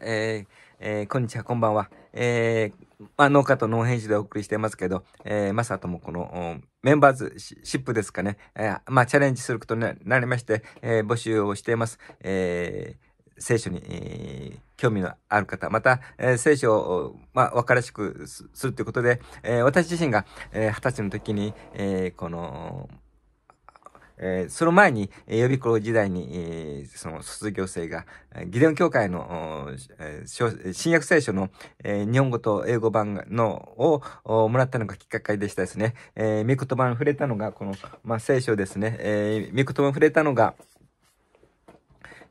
えーえー、こんにちは、こんばんは。えー、まあ、農家と農編集でお送りしてますけど、えー、まさともこの、メンバーズシップですかね、えー、まあ、チャレンジすることになりまして、えー、募集をしています。えー、聖書に、えー、興味のある方、また、えー、聖書を、まあ、わからしくするということで、えー、私自身が、えー、二十歳の時に、えー、この、えー、その前に、予備校時代に、えー、その卒業生が、ギデオン教会のえー、新約聖書の、えー、日本語と英語版のをもらったのがきっかけでしたですね。えー、見言葉に触れたのが、この、まあ、聖書ですね。えー、見言葉に触れたのが、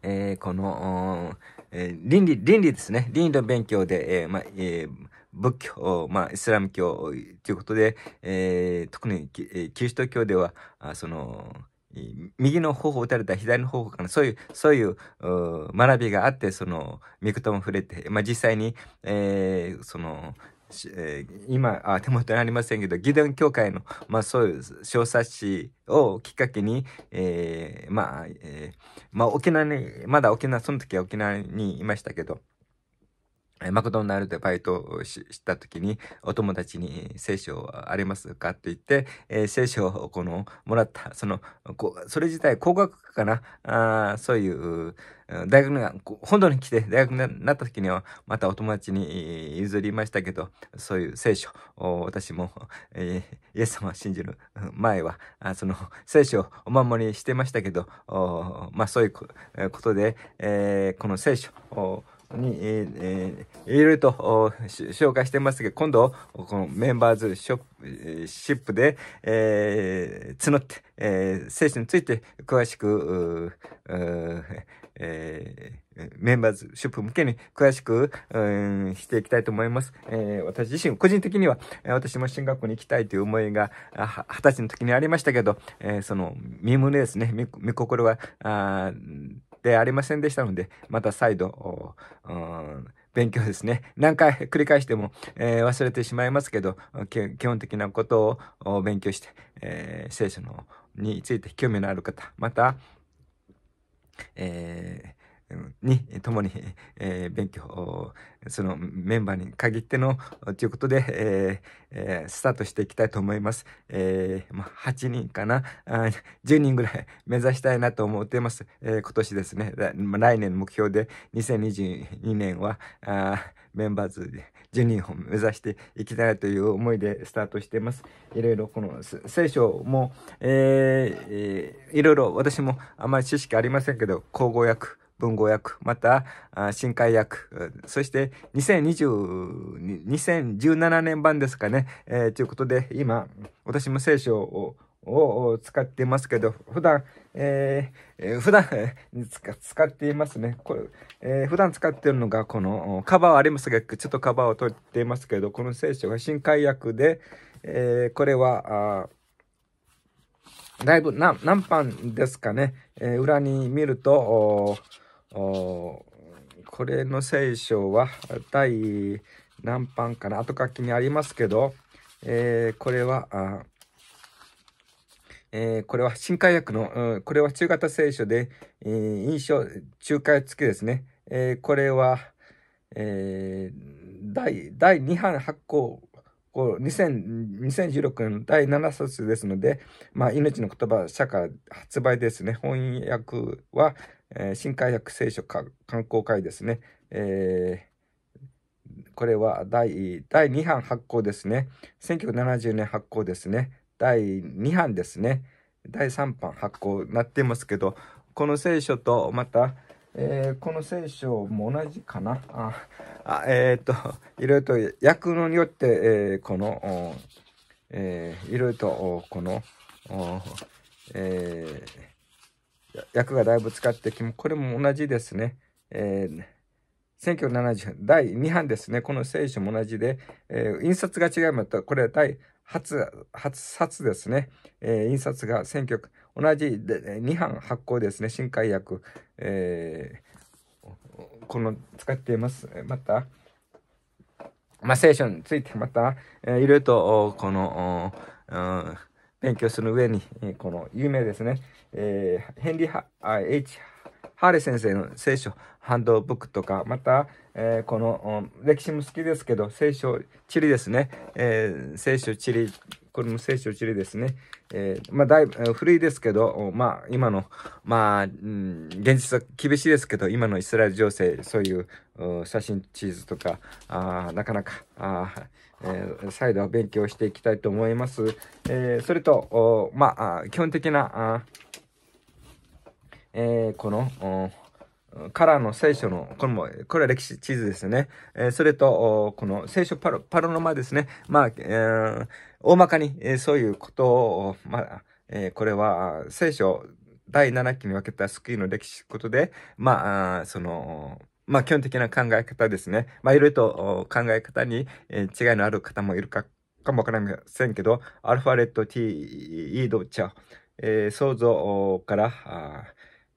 えー、この、えー、倫理、倫理ですね。倫理の勉強で、えー、まあ、えー仏教、まあ、イスラム教ということで、えー、特にキリスト教では、あその、右の方を打たれた左の頬からそういう、そういう学びがあって、その、ミクとも触れて、まあ、実際に、えー、その、えー、今あ手元にありませんけどギデン教会の、まあ、そういう小冊子をきっかけに、えー、まあ、えー、まあ、沖縄にまだ沖縄その時は沖縄にいましたけどマクドナルドでバイトをした時に、お友達に聖書ありますかって言って、えー、聖書をこの、もらった、その、それ自体工学科かな、あそういう、大学が、本土に来て大学になった時には、またお友達に譲りましたけど、そういう聖書を私も、えー、イエス様を信じる前は、その聖書をお守りしてましたけど、まあそういうことで、えー、この聖書をに、えーいろいろと紹介してますけど、今度、このメンバーズショップ、シップで、えー、募って、えー、聖書について詳しく、えー、メンバーズショップ向けに詳しく、うん、していきたいと思います。えー、私自身、個人的には、私も進学校に行きたいという思いが、二十歳の時にありましたけど、えー、その、身胸ですね、身心が、でありませんでしたので、また再度、勉強ですね。何回繰り返しても、えー、忘れてしまいますけど、基本的なことを勉強して、えー、聖書のについて興味のある方、また、えーに共に、えー、勉強そのメンバーに限ってのということで、えーえー、スタートしていきたいと思います、えーまあ、8人かなあ10人ぐらい 目指したいなと思っています、えー、今年ですね来年の目標で2022年はあメンバーズで10人を目指していきたいという思いでスタートしていますいろいろこの聖書も、えーえー、いろいろ私もあまり知識ありませんけど口語訳文語訳、また、新海訳、そして2020、2017年版ですかね、えー、ということで、今、私も聖書をを使っていますけど、普段、えー、普段、使っていますね。これ、えー、普段使っているのが、この、カバーはありますが、ちょっとカバーを取っていますけど、この聖書が新海訳で、えー、これは、だいぶ何、何版ですかね。え裏に見ると、これの聖書は第何版かな後書きにありますけど、えー、これは、えー、これは新海薬の、うん、これは中型聖書で、えー、印象、中海付きですね。えー、これは、えー、第、第2版発行、2016年の第7冊ですので、まあ、命の言葉、社から発売ですね。翻訳は、えー、新海約聖書観光会ですね、えー、これは第第2版発行ですね。1970年発行ですね。第2版ですね。第3版発行になってますけど、この聖書とまた、えー、この聖書も同じかなあえっ、ー、と、いろいろと役のによって、えー、この、えー、いろいろと、この、えー、役がだいぶ使ってきこれも同じですね。えー1970第2版ですね。この聖書も同じで、えー、印刷が違いますと、これは第初、初冊ですね。えー、印刷が選挙、区、同じ2版発行ですね。新海訳、えー、この使っています。また、まあ、聖書についてまた、えー、いろいろと、この、うん勉強する上に、この有名ですね、えー、ヘンリーハ・ H・ ハーレ先生の聖書ハンドブックとか、また、えー、この歴史も好きですけど、聖書地理ですね、えー、聖書地理、これも聖書地理ですね、えー、まあだいぶ古いですけど、まあ今の、まあ、現実は厳しいですけど、今のイスラエル情勢、そういう写真地図とか、あなかなか、あえー、再度勉強していきたいと思います。えー、それと、まあ、基本的な、えー、この、カラーの聖書の、これも、これは歴史地図ですね。えー、それと、この聖書パロ、パロノマですね。まあ、えー、大まかに、えー、そういうことを、まあ、えー、これは聖書第7期に分けた救いの歴史ことで、まあ、その、まあ、基本的な考え方ですね。まあ、いろいろと考え方に、え違いのある方もいるか、かもわかりませんけど、アルファレット T、E ードチャ、えー、想像から、あ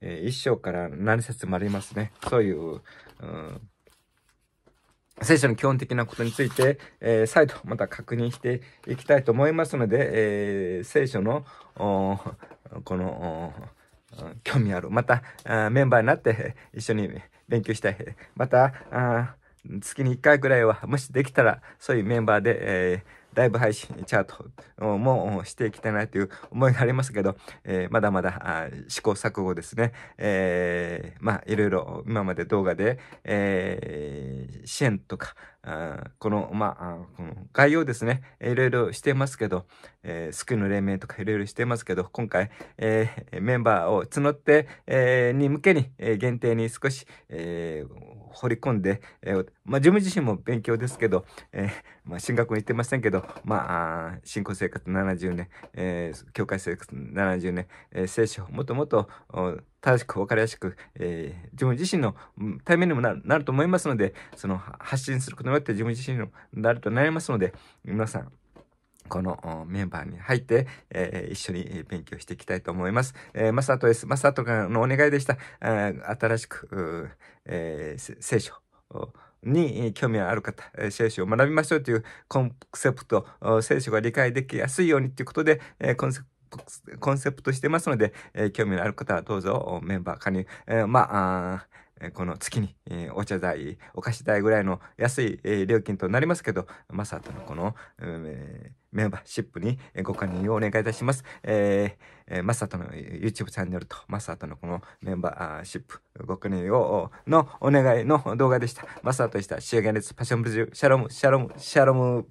え一章から何節もありますね。そういう、うん聖書の基本的なことについて、えー、再度また確認していきたいと思いますので、えー、聖書のこの興味あるまたメンバーになって一緒に勉強したい。また、あ月に1回くらいは、もしできたら、そういうメンバーで、えー、ライブ配信、チャートもしていきたいなという思いがありますけど、えー、まだまだ試行錯誤ですね。えー、まあ、いろいろ今まで動画で、えー、支援とか、この、まあ、この概要ですね、いろいろしてますけど、えー、の連盟とかいろいろしてますけど、今回、えー、メンバーを募って、えー、に向けに、え限定に少し、え掘り込んで、えまあ、自分自身も勉強ですけど、えまあ、進学も行ってませんけど、まあ、信仰生活70年、え教会生活70年、え聖書、もっともっと、正しく分かりやすく、えー、自分自身の対面にもなると思いますので、その発信することによって自分自身になるとなりますので、皆さん、このメンバーに入って、えー、一緒に勉強していきたいと思います。えー、マサトです。マサトからのお願いでした。新しく、えー、聖書に興味ある方、聖書を学びましょうというコンセプト、聖書が理解できやすいようにということで、コンセプトコンセプトしてますので、えー、興味のある方はどうぞメンバー加入、えー、まあ、あこの月に、えー、お茶代、お菓子代ぐらいの安い、えー、料金となりますけど、マサトのこの、えー、メンバーシップにご加入をお願いいたします。えー、マサトの YouTube チャンネルとマサトのこのメンバーシップご加入をのお願いの動画でした。マサトでした。シューゲンレツパションブジュ、シャロム、シャロム、シャロム。